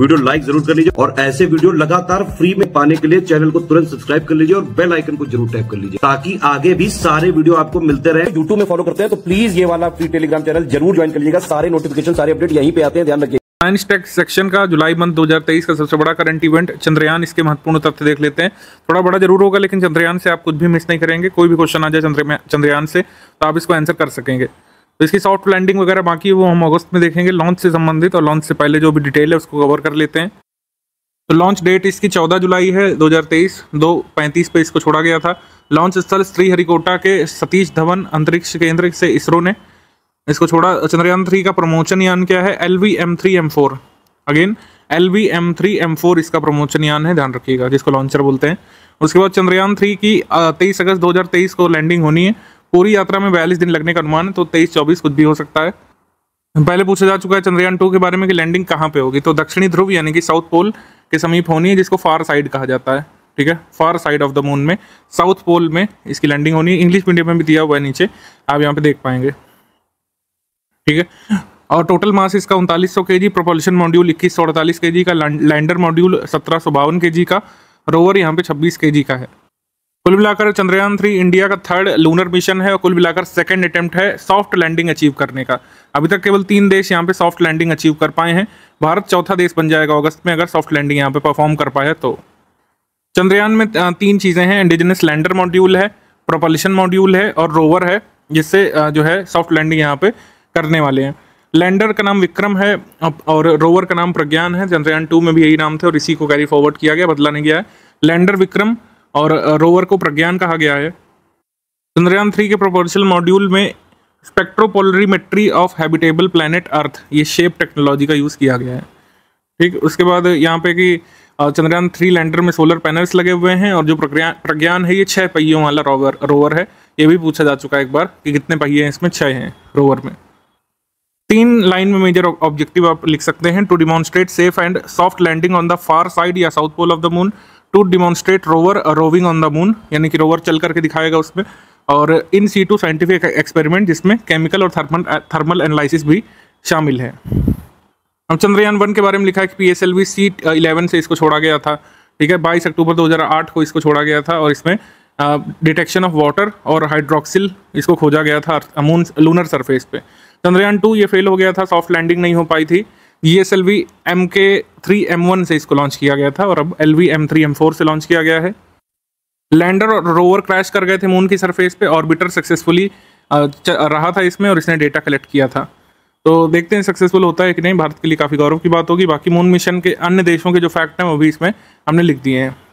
video like जरूर कर लीजिए और ऐसे वीडियो लगातार फ्री में पाने के लिए चैनल को तुरंत सब्सक्राइब कर लीजिए और बेल आइकन को जरूर टैप कर लीजिए ताकि आगे भी सारे वीडियो आपको मिलते रहे यूट्यूब में फॉलो करते हैं तो प्लीज ये वाला फ्री टेलीग्राम चैनल जरूर ज्वाइन कर लीजिएगा सारे नोटिफिकेशन सारे अपडेट यहीं पे आते हैं ध्यान रखिए साइंस टेक सेक्शन का जुलाई मंथ 2023 का सबसे बड़ा करंट इवेंट चंद्रयान इसके महत्वपूर्ण तथ्य देख लेते हैं थोड़ा बड़ा जरूर होगा लेकिन चंद्रयान से आप कुछ भी मिस नहीं करेंगे कोई भी क्वेश्चन आ जाए चंद्रयान से तो आप इसको आंसर कर सकेंगे तो इसकी सॉफ्ट लैंडिंग वगैरह बाकी वो हम अगस्त में देखेंगे लॉन्च से संबंधित और लॉन्च से पहले जो भी डिटेल है उसको कवर कर लेते हैं तो लॉन्च डेट इसकी 14 जुलाई है 2023 दो पैंतीस पे इसको छोड़ा गया था लॉन्च स्थल श्रीहरिकोटा के सतीश धवन अंतरिक्ष केंद्र से इसरो ने इसको छोड़ा चंद्रयान थ्री का प्रमोचन यान क्या है L V M three M four again L V M three M four इसका प्रमोचन यान है ध्यान रखिएगा जिसको लॉन्चर बोलते हैं उसके बाद चंद्रयान थ्री की तेईस अगस्त 2023 को लैंडिंग होनी है पूरी यात्रा में बयालीस दिन लगने का अनुमान है तो तेईस चौबीस कुछ भी हो सकता है पहले पूछा जा चुका है चंद्रयान टू के बारे में कि लैंडिंग कहाँ पे होगी तो दक्षिणी ध्रुव यानी कि साउथ पोल के समीप होनी है जिसको फार साइड कहा जाता है ठीक है far side of the moon में साउथ पोल में इसकी लैंडिंग होनी है इंग्लिश मीडियम में भी दिया हुआ है नीचे आप यहाँ पे देख पाएंगे ठीक है और टोटल मास इसका उनतालीस सौ के जी प्रोपल्शन मॉड्यूल इक्कीस सौ अड़तालीस के जी का लैंडर मॉड्यूल सत्रह सौ बावन के जी का रोवर यहाँ पे छब्बीस के जी का है कुल मिलाकर चंद्रयान थ्री इंडिया का थर्ड लूनर मिशन है और कुल मिलाकर सेकंड अटेम्प्ट है सॉफ्ट लैंडिंग अचीव करने का अभी तक केवल तीन देश यहाँ पे सॉफ्ट लैंडिंग अचीव कर पाए हैं भारत चौथा देश बन जाएगा अगस्त में अगर सॉफ्ट लैंडिंग यहाँ पे परफॉर्म कर पाया तो चंद्रयान में तीन चीज़ें हैं इंडिजिनस लैंडर मॉड्यूल है प्रोपल्शन मॉड्यूल है और रोवर है जिससे जो है सॉफ्ट लैंडिंग यहाँ पे करने वाले हैं लैंडर का नाम विक्रम है और रोवर का नाम प्रज्ञान है चंद्रयान टू में भी यही नाम थे और इसी को कैरी फॉरवर्ड किया गया बदला नहीं गया है लैंडर विक्रम और रोवर को प्रज्ञान कहा गया है चंद्रयान थ्री के प्रोपोर्शनल मॉड्यूल में spectropolarimetry of habitable planet earth ये शेप टेक्नोलॉजी का यूज़ किया गया है ठीक उसके बाद यहाँ पे कि चंद्रयान थ्री लैंडर में सोलर पैनल्स लगे हुए हैं और जो प्रज्ञान प्रज्ञान है ये छः पहियों वाला रोवर रोवर है ये भी पूछा जा चुका है एक बार कि कितने पहिए हैं इसमें छः हैं रोवर में तीन लाइन में मेजर ऑब्जेक्टिव आप लिख सकते हैं to demonstrate safe and soft landing on the far side या south pole of the moon to demonstrate rover roving on the moon यानी कि रोवर चल करके दिखाएगा उसमें और in situ scientific experiment जिसमें केमिकल और थर्मल थर्मल एनालिसिस भी शामिल है अब चंद्रयान वन के बारे में लिखा है कि P S L V C eleven से इसको छोड़ा गया था ठीक है बाईस अक्टूबर 2008 को इसको छोड़ा गया था और इसमें डिटेक्शन ऑफ वाटर और हाइड्रोक्सिल इसको खोजा गया था मून लूनर सरफेस पे चंद्रयान टू ये फेल हो गया था सॉफ्ट लैंडिंग नहीं हो पाई थी E S L V M K three M one से इसको लॉन्च किया गया था और अब L V M three M four से लॉन्च किया गया है लैंडर और रोवर क्रैश कर गए थे मून की सरफेस पे ऑर्बिटर सक्सेसफुली रहा था इसमें और इसने डेटा कलेक्ट किया था तो देखते हैं सक्सेसफुल होता है कि नहीं भारत के लिए काफ़ी गौरव की बात होगी बाकी मून मिशन के अन्य देशों के जो फैक्ट हैं वो भी इसमें हमने लिख दिए हैं ठीक